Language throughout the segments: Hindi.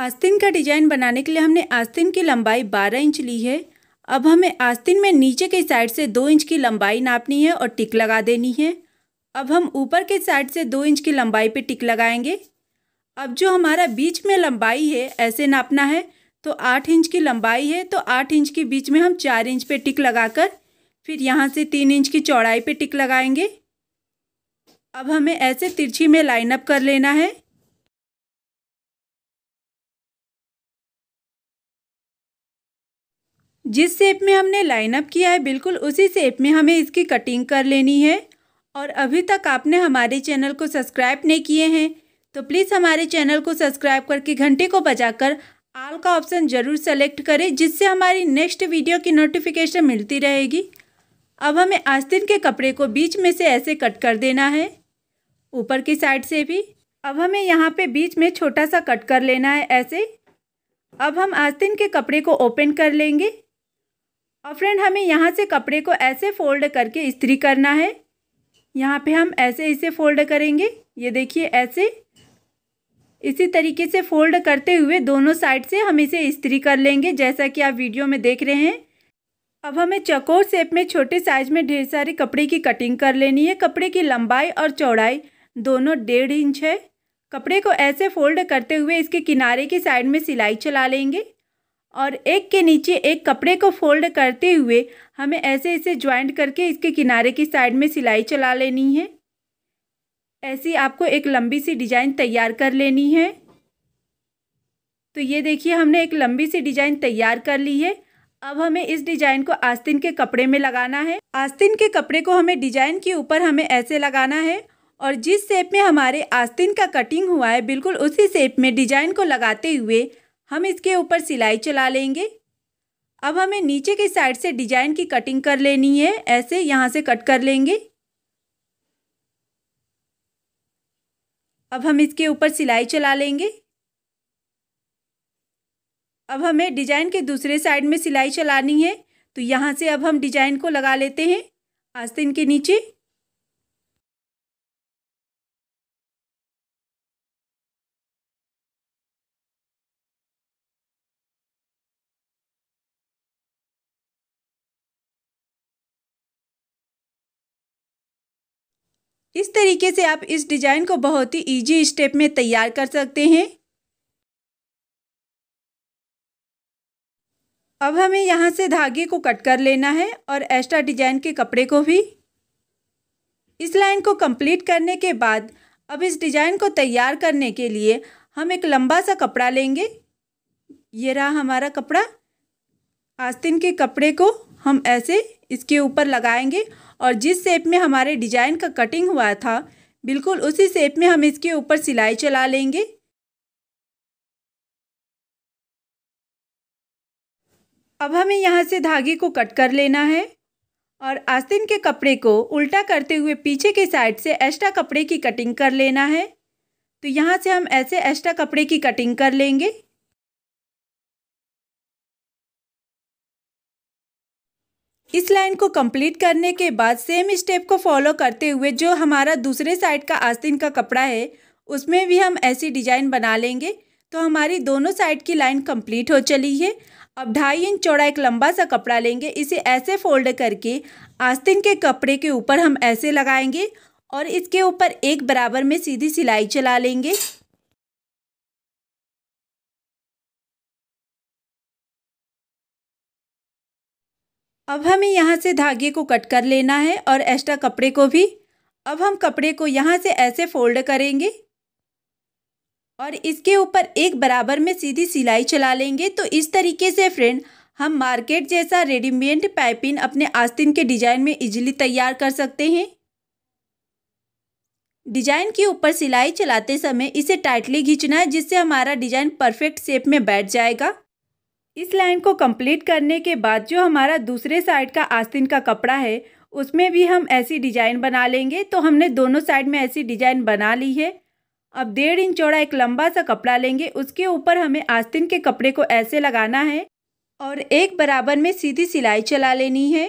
आस्तीन का डिजाइन बनाने के लिए हमने आस्तीन की लंबाई 12 इंच ली है अब हमें आस्तीन में नीचे के साइड से दो इंच की लंबाई नापनी है और टिक लगा देनी है अब हम ऊपर के साइड से दो इंच की लंबाई पे टिक लगाएंगे अब जो हमारा बीच में लंबाई है ऐसे नापना है तो आठ इंच की लंबाई है तो आठ इंच के बीच में हम चार इंच पे टिक लगाकर फिर यहाँ से तीन इंच की चौड़ाई पे टिक लगाएंगे अब हमें ऐसे तिरछी में लाइन अप कर लेना है जिस शेप में हमने लाइनअप किया है बिल्कुल उसी शेप में हमें इसकी कटिंग कर लेनी है और अभी तक आपने हमारे चैनल को सब्सक्राइब नहीं किए हैं तो प्लीज़ हमारे चैनल को सब्सक्राइब करके घंटे को बजाकर आल का ऑप्शन ज़रूर सेलेक्ट करें जिससे हमारी नेक्स्ट वीडियो की नोटिफिकेशन मिलती रहेगी अब हमें आस्तीन के कपड़े को बीच में से ऐसे कट कर देना है ऊपर की साइड से भी अब हमें यहाँ पे बीच में छोटा सा कट कर लेना है ऐसे अब हम आस्तीन के कपड़े को ओपन कर लेंगे और फ्रेंड हमें यहाँ से कपड़े को ऐसे फोल्ड करके इस्त्री करना है यहाँ पे हम ऐसे इसे फोल्ड करेंगे ये देखिए ऐसे इसी तरीके से फोल्ड करते हुए दोनों साइड से हम इसे इस्त्री कर लेंगे जैसा कि आप वीडियो में देख रहे हैं अब हमें चकोर शेप में छोटे साइज में ढेर सारे कपड़े की कटिंग कर लेनी है कपड़े की लंबाई और चौड़ाई दोनों डेढ़ इंच है कपड़े को ऐसे फोल्ड करते हुए इसके किनारे की साइड में सिलाई चला लेंगे और एक के नीचे एक कपड़े को फोल्ड करते हुए हमें ऐसे ऐसे ज्वाइंट करके इसके किनारे की साइड में सिलाई चला लेनी है ऐसी आपको एक लंबी सी डिजाइन तैयार कर लेनी है तो ये देखिए हमने एक लंबी सी डिजाइन तैयार कर ली है अब हमें इस डिजाइन को आस्तीन के कपड़े में लगाना है आस्तीन के कपड़े को हमें डिजाइन के ऊपर हमें ऐसे लगाना है और जिस शेप में हमारे आस्तीन का कटिंग हुआ है बिल्कुल उसी शेप में डिजाइन को लगाते हुए हम इसके ऊपर सिलाई चला लेंगे अब हमें नीचे के साइड से डिजाइन की कटिंग कर लेनी है ऐसे यहाँ से कट कर लेंगे अब हम इसके ऊपर सिलाई चला लेंगे अब हमें डिजाइन के दूसरे साइड में सिलाई चलानी है तो यहाँ से अब हम डिजाइन को लगा लेते हैं आस्तीन के नीचे इस तरीके से आप इस डिज़ाइन को बहुत ही इजी स्टेप में तैयार कर सकते हैं अब हमें यहाँ से धागे को कट कर लेना है और एक्स्ट्रा डिजाइन के कपड़े को भी इस लाइन को कंप्लीट करने के बाद अब इस डिजाइन को तैयार करने के लिए हम एक लंबा सा कपड़ा लेंगे ये रहा हमारा कपड़ा आस्तिन के कपड़े को हम ऐसे इसके ऊपर लगाएंगे और जिस शेप में हमारे डिजाइन का कटिंग हुआ था बिल्कुल उसी शेप में हम इसके ऊपर सिलाई चला लेंगे अब हमें यहाँ से धागे को कट कर लेना है और आस्तीन के कपड़े को उल्टा करते हुए पीछे के साइड से एक्स्ट्रा कपड़े की कटिंग कर लेना है तो यहाँ से हम ऐसे एक्स्ट्रा कपड़े की कटिंग कर लेंगे इस लाइन को कंप्लीट करने के बाद सेम स्टेप को फॉलो करते हुए जो हमारा दूसरे साइड का आस्तीन का कपड़ा है उसमें भी हम ऐसी डिजाइन बना लेंगे तो हमारी दोनों साइड की लाइन कंप्लीट हो चली है अब ढाई इंच चौड़ा एक लंबा सा कपड़ा लेंगे इसे ऐसे फोल्ड करके आस्तीन के कपड़े के ऊपर हम ऐसे लगाएंगे और इसके ऊपर एक बराबर में सीधी सिलाई चला लेंगे अब हमें यहाँ से धागे को कट कर लेना है और एक्स्ट्रा कपड़े को भी अब हम कपड़े को यहाँ से ऐसे फोल्ड करेंगे और इसके ऊपर एक बराबर में सीधी सिलाई चला लेंगे तो इस तरीके से फ्रेंड हम मार्केट जैसा रेडीमेड पाइपिंग अपने आस्तीन के डिज़ाइन में इजीली तैयार कर सकते हैं डिजाइन के ऊपर सिलाई चलाते समय इसे टाइटली खींचना है जिससे हमारा डिजाइन परफेक्ट शेप में बैठ जाएगा इस लाइन को कंप्लीट करने के बाद जो हमारा दूसरे साइड का आस्तीन का कपड़ा है उसमें भी हम ऐसी डिजाइन बना लेंगे तो हमने दोनों साइड में ऐसी डिजाइन बना ली है अब डेढ़ इंच चौड़ा एक लंबा सा कपड़ा लेंगे उसके ऊपर हमें आस्तीन के कपड़े को ऐसे लगाना है और एक बराबर में सीधी सिलाई चला लेनी है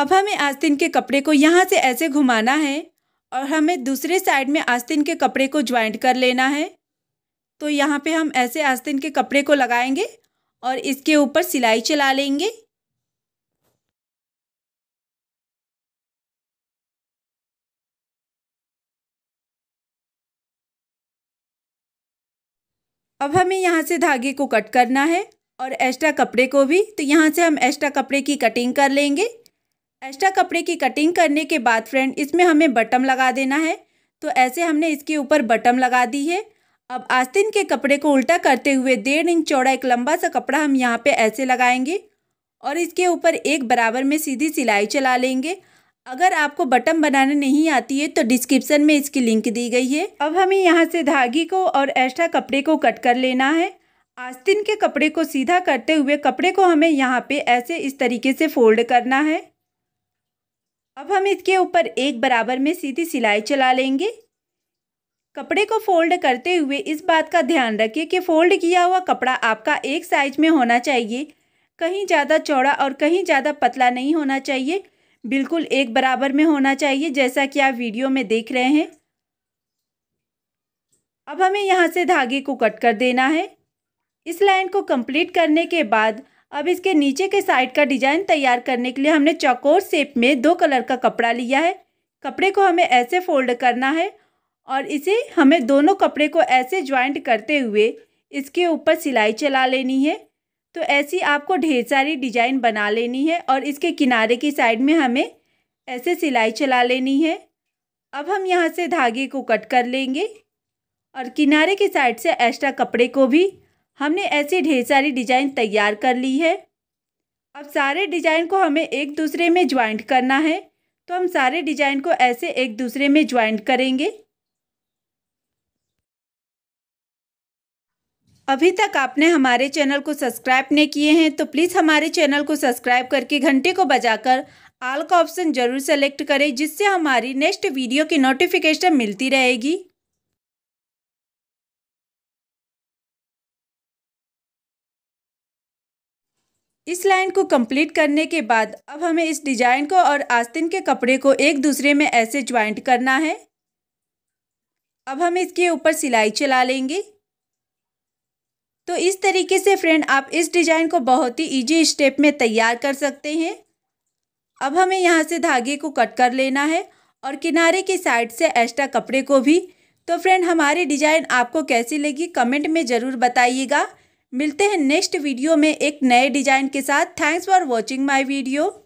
अब हमें आस्तीन के कपड़े को यहाँ से ऐसे घुमाना है और हमें दूसरे साइड में आस्तीन के कपड़े को ज्वाइंट कर लेना है तो यहाँ पे हम ऐसे आस्तीन के कपड़े को लगाएंगे और इसके ऊपर सिलाई चला लेंगे अब हमें यहाँ से धागे को कट करना है और एक्स्ट्रा कपड़े को भी तो यहाँ से हम एक्स्ट्रा कपड़े की कटिंग कर लेंगे एक्स्ट्रा कपड़े की कटिंग करने के बाद फ्रेंड इसमें हमें बटम लगा देना है तो ऐसे हमने इसके ऊपर बटम लगा दी है अब आस्तीन के कपड़े को उल्टा करते हुए डेढ़ इंच चौड़ा एक लंबा सा कपड़ा हम यहाँ पे ऐसे लगाएंगे और इसके ऊपर एक बराबर में सीधी सिलाई चला लेंगे अगर आपको बटम बनाना नहीं आती है तो डिस्क्रिप्शन में इसकी लिंक दी गई है अब हमें यहाँ से धागी को और एक्स्ट्रा कपड़े को कट कर लेना है आस्तीन के कपड़े को सीधा करते हुए कपड़े को हमें यहाँ पे ऐसे इस तरीके से फोल्ड करना है अब हम इसके ऊपर एक बराबर में सीधी सिलाई चला लेंगे कपड़े को फोल्ड करते हुए इस बात का ध्यान रखिए कि फोल्ड किया हुआ कपड़ा आपका एक साइज में होना चाहिए कहीं ज़्यादा चौड़ा और कहीं ज़्यादा पतला नहीं होना चाहिए बिल्कुल एक बराबर में होना चाहिए जैसा कि आप वीडियो में देख रहे हैं अब हमें यहाँ से धागे को कट कर देना है इस लाइन को कंप्लीट करने के बाद अब इसके नीचे के साइड का डिज़ाइन तैयार करने के लिए हमने चौकोर शेप में दो कलर का कपड़ा लिया है कपड़े को हमें ऐसे फोल्ड करना है और इसे हमें दोनों कपड़े को ऐसे ज्वाइंट करते हुए इसके ऊपर सिलाई चला लेनी है तो ऐसी आपको ढेर सारी डिजाइन बना लेनी है और इसके किनारे की साइड में हमें ऐसे सिलाई चला लेनी है अब हम यहाँ से धागे को कट कर लेंगे और किनारे की साइड से एक्स्ट्रा कपड़े को भी हमने ऐसी ढेर सारी डिजाइन तैयार कर ली है अब सारे डिजाइन को हमें एक दूसरे में ज्वाइंट करना है तो हम सारे डिजाइन को ऐसे एक दूसरे में ज्वाइंट करेंगे अभी तक आपने हमारे चैनल को सब्सक्राइब नहीं किए हैं तो प्लीज़ हमारे चैनल को सब्सक्राइब करके घंटे को बजाकर आल का ऑप्शन जरूर सेलेक्ट करें जिससे हमारी नेक्स्ट वीडियो की नोटिफिकेशन मिलती रहेगी इस लाइन को कंप्लीट करने के बाद अब हमें इस डिजाइन को और आस्तीन के कपड़े को एक दूसरे में ऐसे ज्वाइंट करना है अब हम इसके ऊपर सिलाई चला लेंगे तो इस तरीके से फ्रेंड आप इस डिजाइन को बहुत ही इजी स्टेप में तैयार कर सकते हैं अब हमें यहाँ से धागे को कट कर लेना है और किनारे की साइड से एक्स्ट्रा कपड़े को भी तो फ्रेंड हमारी डिज़ाइन आपको कैसी लगी कमेंट में ज़रूर बताइएगा मिलते हैं नेक्स्ट वीडियो में एक नए डिजाइन के साथ thanks for watching my video